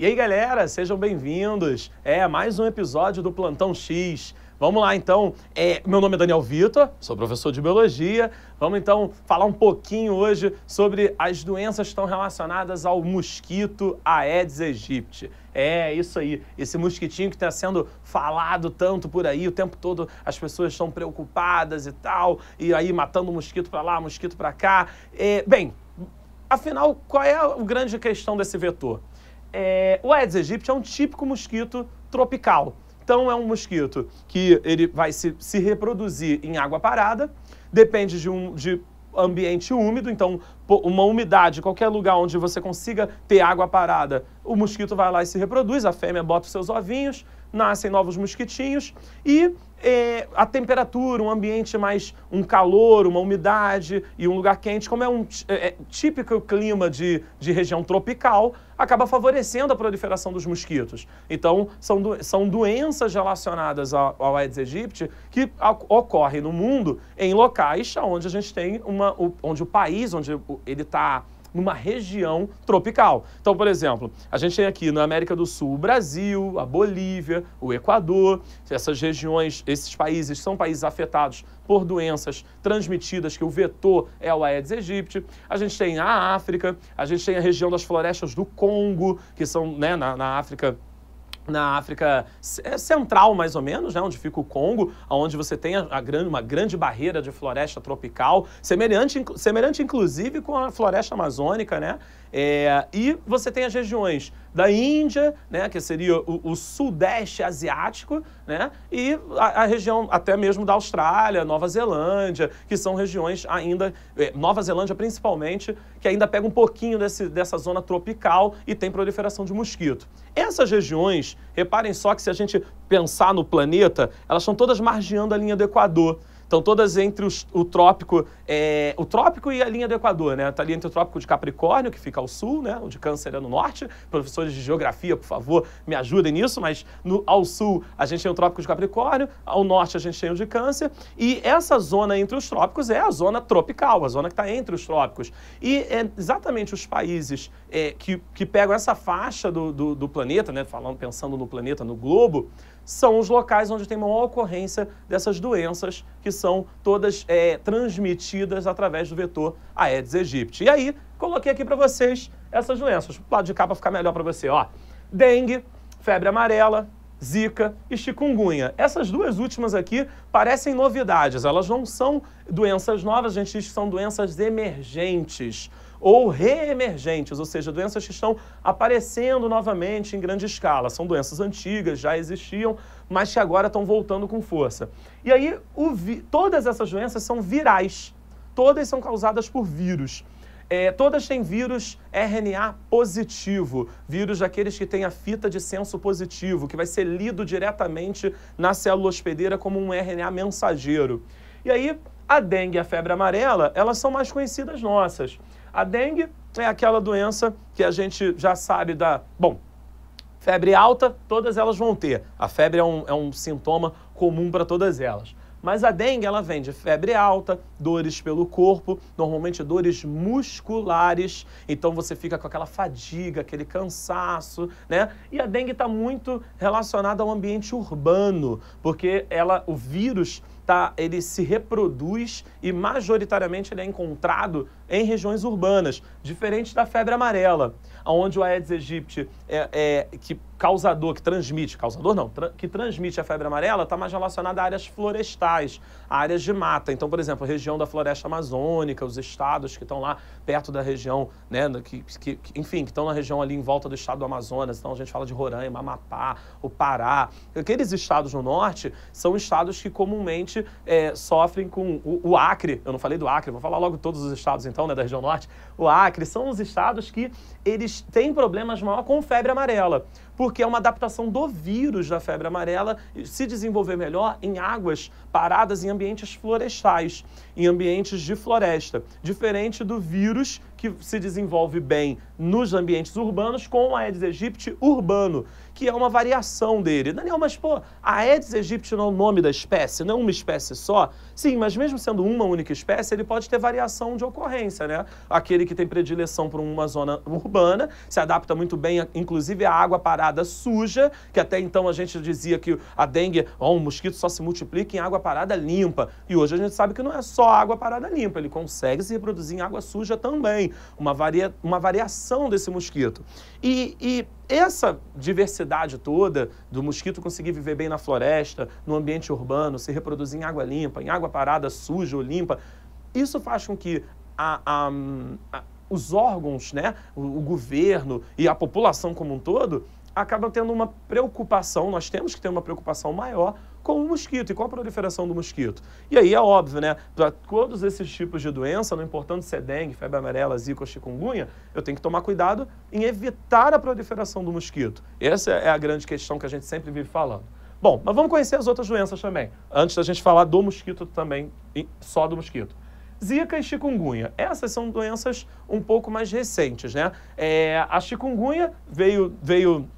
E aí, galera, sejam bem-vindos. É mais um episódio do Plantão X. Vamos lá, então. É, meu nome é Daniel Vitor, sou professor de biologia. Vamos então falar um pouquinho hoje sobre as doenças que estão relacionadas ao mosquito Aedes aegypti. É isso aí, esse mosquitinho que está sendo falado tanto por aí, o tempo todo as pessoas estão preocupadas e tal, e aí matando mosquito para lá, mosquito para cá. É, bem, afinal, qual é a grande questão desse vetor? É, o Aedes aegypti é um típico mosquito tropical. Então é um mosquito que ele vai se, se reproduzir em água parada, depende de um de ambiente úmido, então uma umidade, qualquer lugar onde você consiga ter água parada, o mosquito vai lá e se reproduz, a fêmea bota os seus ovinhos, nascem novos mosquitinhos e é, a temperatura, um ambiente mais um calor, uma umidade e um lugar quente, como é um é, é, típico clima de, de região tropical, acaba favorecendo a proliferação dos mosquitos. Então, são, do, são doenças relacionadas ao, ao Aedes aegypti que a, ocorrem no mundo em locais onde a gente tem uma. onde o país, onde ele está numa região tropical. Então, por exemplo, a gente tem aqui na América do Sul o Brasil, a Bolívia, o Equador. Essas regiões, esses países são países afetados por doenças transmitidas, que o vetor é o Aedes aegypti. A gente tem a África, a gente tem a região das florestas do Congo, que são né, na, na África na África é Central, mais ou menos, né, onde fica o Congo, onde você tem a, a grande, uma grande barreira de floresta tropical, semelhante, semelhante inclusive com a floresta amazônica, né? É, e você tem as regiões da Índia, né, que seria o, o sudeste asiático, né, e a, a, região até mesmo da Austrália, Nova Zelândia, que são regiões ainda, é, Nova Zelândia principalmente, que ainda pega um pouquinho desse, dessa zona tropical e tem proliferação de mosquito. Essas regiões, reparem só que se a gente pensar no planeta, elas estão todas margeando a linha do Equador. Estão todas entre os, o trópico, é, o trópico e a linha do Equador, né? Está ali entre o trópico de Capricórnio, que fica ao sul, né? O de Câncer é no norte. Professores de geografia, por favor, me ajudem nisso, mas no, ao sul a gente tem o trópico de Capricórnio, ao norte a gente tem o de Câncer, e essa zona entre os trópicos é a zona tropical, a zona que está entre os trópicos. E é exatamente os países é, que, que pegam essa faixa do, do, do planeta, né? Falando, pensando no planeta, no globo, são os locais onde tem maior ocorrência dessas doenças que são todas é, transmitidas através do vetor Aedes aegypti. E aí, coloquei aqui para vocês essas doenças. O lado de cá para ficar melhor para você, ó. Dengue, febre amarela, Zika e chikungunya. Essas duas últimas aqui parecem novidades, elas não são doenças novas, a gente diz que são doenças emergentes ou reemergentes, ou seja, doenças que estão aparecendo novamente em grande escala. São doenças antigas, já existiam, mas que agora estão voltando com força. E aí, todas essas doenças são virais, todas são causadas por vírus. É, todas têm vírus RNA positivo, vírus daqueles que têm a fita de senso positivo, que vai ser lido diretamente na célula hospedeira como um RNA mensageiro. E aí, a dengue e a febre amarela, elas são mais conhecidas nossas. A dengue é aquela doença que a gente já sabe da. Bom, febre alta, todas elas vão ter. A febre é um, é um sintoma comum para todas elas. Mas a dengue, ela vem de febre alta, dores pelo corpo, normalmente dores musculares, então você fica com aquela fadiga, aquele cansaço, né? E a dengue está muito relacionada ao ambiente urbano, porque ela, o vírus tá, ele se reproduz e majoritariamente ele é encontrado em regiões urbanas, diferente da febre amarela, onde o Aedes aegypti é, é que causador, que transmite, causador não, tra que transmite a febre amarela está mais relacionado a áreas florestais, a áreas de mata. Então, por exemplo, a região da floresta amazônica, os estados que estão lá perto da região, né, que, que, enfim, que estão na região ali em volta do estado do Amazonas, então a gente fala de Roraima, Amapá, o Pará. Aqueles estados no norte são estados que comumente norte é, sofrem com o, o, Acre, eu não falei do Acre, vou falar logo todos os estados então, né, da região norte. O Acre são os estados que eles têm problemas maior com febre amarela porque é uma adaptação do vírus da febre amarela se desenvolver melhor em águas paradas em ambientes florestais, em ambientes de floresta, diferente do vírus que se desenvolve bem nos ambientes urbanos com a Aedes aegypti urbano, que é uma variação dele. Daniel, mas pô, a Aedes aegypti não é o nome da espécie, não é uma espécie só? Sim, mas mesmo sendo uma única espécie, ele pode ter variação de ocorrência, né? Aquele que tem predileção por uma zona urbana, se adapta muito bem, inclusive, à água parada suja, que até então a gente dizia que a dengue, ó, oh, um mosquito só se multiplica em água parada limpa. E hoje a gente sabe que não é só água parada limpa, ele consegue se reproduzir em água suja também. Uma, varia, uma variação desse mosquito. e, e essa diversidade toda do mosquito conseguir viver bem na floresta, no ambiente urbano, se reproduzir em água limpa, em água parada, suja ou limpa, isso faz com que a, a, a, os órgãos, né, o, o governo e a população como um todo, acabam tendo uma preocupação, nós temos que ter uma preocupação maior com o mosquito e com a proliferação do mosquito. E aí é óbvio, né? Para todos esses tipos de doença, não importando se é dengue, febre amarela, zika ou chikungunya, eu tenho que tomar cuidado em evitar a proliferação do mosquito. Essa é a grande questão que a gente sempre vive falando. Bom, mas vamos conhecer as outras doenças também, antes da gente falar do mosquito também, só do mosquito. Zika e chikungunya. Essas são doenças um pouco mais recentes, né? É, a chikungunya veio, veio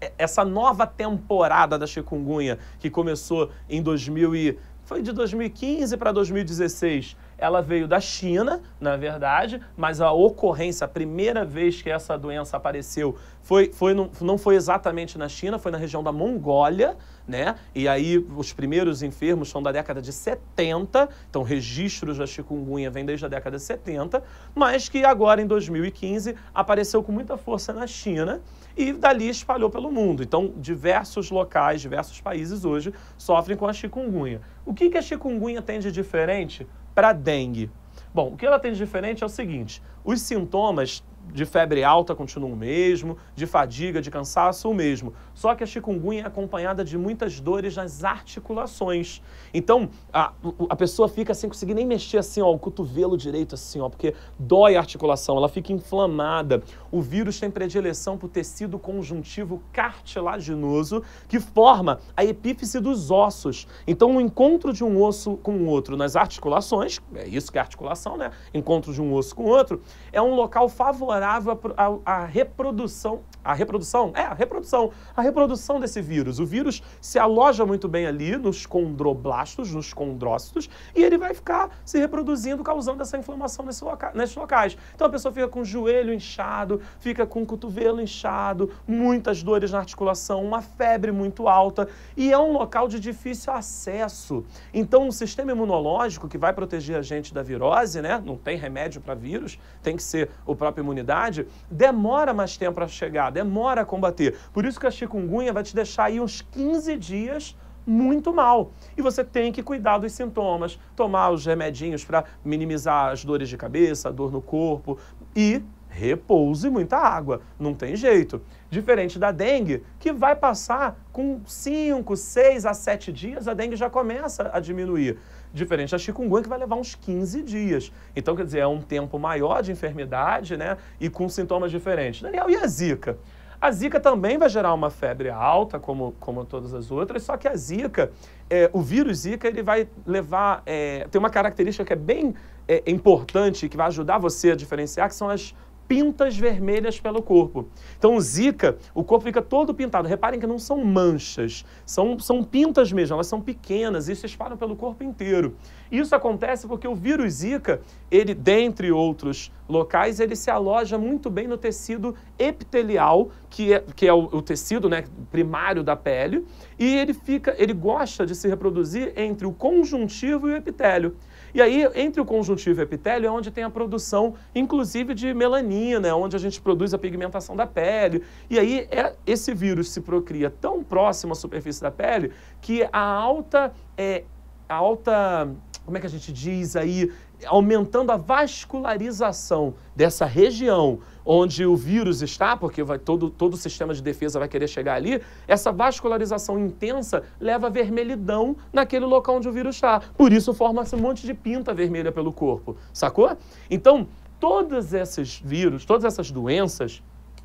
é, essa nova temporada da chikungunya que começou em 2000 e foi de 2015 para 2016. Ela veio da China, na verdade, mas a ocorrência, a primeira vez que essa doença apareceu, foi, foi não, não foi exatamente na China, foi na região da Mongólia, né? E aí os primeiros enfermos são da década de 70, então registros da chikungunya vêm desde a década de 70, mas que agora em 2015 apareceu com muita força na China e dali espalhou pelo mundo. Então, diversos locais, diversos países hoje sofrem com a chikungunya. O que, que a chikungunya tem de diferente para a dengue? Bom, o que ela tem de diferente é o seguinte: os sintomas de febre alta continuam o mesmo, de fadiga, de cansaço o mesmo. Só que a chikungunya é acompanhada de muitas dores nas articulações. Então, a, a pessoa fica sem conseguir nem mexer assim, ó, o cotovelo direito assim, ó, porque dói a articulação, ela fica inflamada. O vírus tem predileção para o tecido conjuntivo cartilaginoso, que forma a epífise dos ossos. Então, o encontro de um osso com o outro nas articulações, é isso que é articulação, né? Encontro de um osso com o outro, é um local favorável à reprodução. A reprodução? É, a reprodução. A reprodução desse vírus. O vírus se aloja muito bem ali nos condroblastos, nos condrócitos, e ele vai ficar se reproduzindo, causando essa inflamação nesse loca nesses locais. Então a pessoa fica com o joelho inchado, fica com o cotovelo inchado, muitas dores na articulação, uma febre muito alta, e é um local de difícil acesso. Então o sistema imunológico que vai proteger a gente da virose, né? Não tem remédio para vírus, tem que ser a própria imunidade, demora mais tempo para chegar, demora a combater. Por isso que a chikungunya chikungunya vai te deixar aí uns 15 dias muito mal. E você tem que cuidar dos sintomas, tomar os remedinhos para minimizar as dores de cabeça, dor no corpo e repouso e muita água. Não tem jeito. Diferente da dengue, que vai passar com 5, 6 a 7 dias, a dengue já começa a diminuir. Diferente da chikungunya, que vai levar uns 15 dias. Então, quer dizer, é um tempo maior de enfermidade, né? E com sintomas diferentes. Daniel, e a zika? A zika também vai gerar uma febre alta, como, como todas as outras, só que a zika, é, o vírus zika, ele vai levar, é, tem uma característica que é bem é, importante, que vai ajudar você a diferenciar, que são as pintas vermelhas pelo corpo. Então, zika, o corpo fica todo pintado. Reparem que não são manchas, são, são pintas mesmo, elas são pequenas e se espalham pelo corpo inteiro. Isso acontece porque o vírus zika, ele, dentre outros locais, ele se aloja muito bem no tecido epitelial, que é, que é o, o tecido né, primário da pele, e ele fica, ele gosta de se reproduzir entre o conjuntivo e o epitélio. E aí, entre o conjuntivo e o epitélio é onde tem a produção, inclusive, de melanina, né? onde a gente produz a pigmentação da pele. E aí, é, esse vírus se procria tão próximo à superfície da pele que a alta. É, a alta como é que a gente diz aí, aumentando a vascularização dessa região onde o vírus está, porque vai, todo, todo o sistema de defesa vai querer chegar ali, essa vascularização intensa leva vermelhidão naquele local onde o vírus está. Por isso forma-se um monte de pinta vermelha pelo corpo, sacou? Então, todos esses vírus, todas essas doenças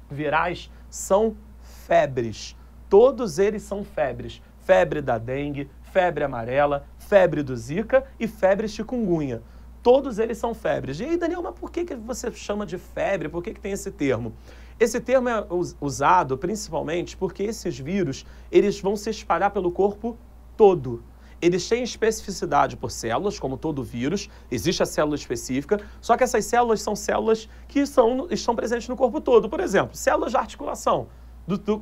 virais são febres. Todos eles são febres. Febre da dengue, febre amarela, febre do zika e febre chikungunya. Todos eles são febres. E aí, Daniel, mas por que, que você chama de febre? Por que, que tem esse termo? Esse termo é usado principalmente porque esses vírus eles vão se espalhar pelo corpo todo. Eles têm especificidade por células, como todo vírus, existe a célula específica, só que essas células são células que são, estão presentes no corpo todo. Por exemplo, células de articulação, do, do,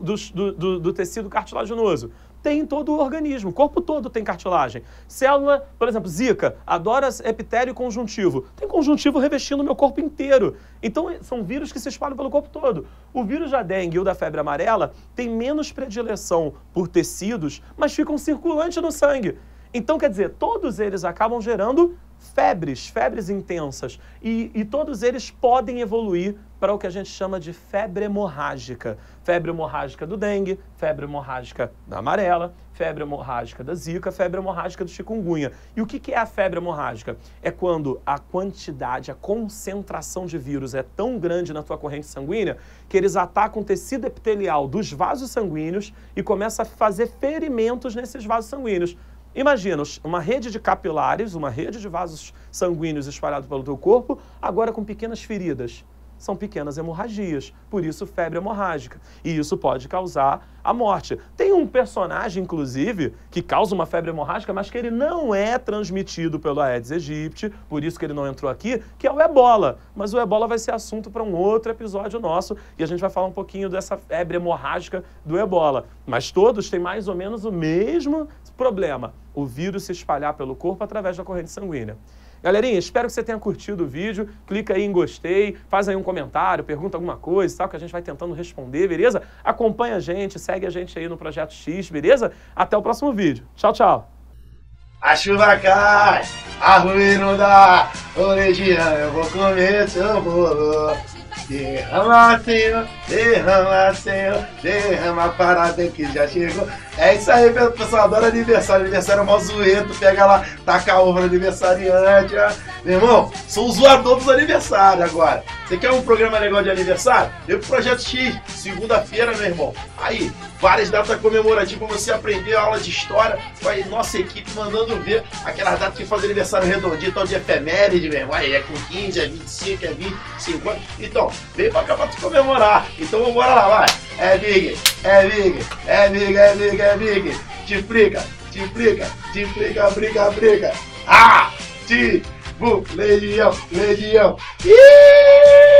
do, do tecido cartilaginoso tem em todo o organismo. O corpo todo tem cartilagem. Célula, por exemplo, zika, adora epitélio conjuntivo. Tem conjuntivo revestindo o meu corpo inteiro. Então, são vírus que se espalham pelo corpo todo. O vírus da dengue ou da febre amarela tem menos predileção por tecidos, mas ficam circulantes no sangue. Então, quer dizer, todos eles acabam gerando febres, febres intensas. E, e todos eles podem evoluir para o que a gente chama de febre hemorrágica. Febre hemorrágica do dengue, febre hemorrágica da amarela, febre hemorrágica da zika, febre hemorrágica do chikungunya. E o que é a febre hemorrágica? É quando a quantidade, a concentração de vírus é tão grande na tua corrente sanguínea que eles atacam o tecido epitelial dos vasos sanguíneos e começa a fazer ferimentos nesses vasos sanguíneos. Imagina uma rede de capilares, uma rede de vasos sanguíneos espalhado pelo teu corpo, agora com pequenas feridas são pequenas hemorragias, por isso febre hemorrágica. E isso pode causar a morte. Tem um personagem, inclusive, que causa uma febre hemorrágica, mas que ele não é transmitido pelo Aedes aegypti, por isso que ele não entrou aqui, que é o ebola. Mas o ebola vai ser assunto para um outro episódio nosso e a gente vai falar um pouquinho dessa febre hemorrágica do ebola. Mas todos têm mais ou menos o mesmo problema: o vírus se espalhar pelo corpo através da corrente sanguínea. Galerinha, espero que você tenha curtido o vídeo. Clica aí em gostei, faz aí um comentário, pergunta alguma coisa e tal, que a gente vai tentando responder, beleza? Acompanha a gente, segue a gente aí no Projeto X, beleza? Até o próximo vídeo. Tchau, tchau. A chuva cai, a ruim não eu vou comer seu bolo. Derrama, Senhor, derrama, Senhor, derrama parada que já chegou. É isso aí, pessoal, adora aniversário. Aniversário é mó zoeiro, pega lá, taca ovo no aniversariante. Ó. Meu irmão, sou o zoador dos aniversários agora. Você quer um programa legal de aniversário? Vem pro Projeto X, segunda-feira, meu irmão. Aí, várias datas comemorativas, você aprender a aula de história com a nossa equipe mandando ver aquelas datas que fazem aniversário redondinho, tal de efeméride, meu irmão. Aí é com 15, é 25, é 20, 50. Então, Vem pra pra te comemorar. Então vambora lá, vai. É big, é big, é big, é big, é big. Te briga, te briga, te briga, briga, briga. Ah! Te... Tipo, Bu, legião, legião. Ih!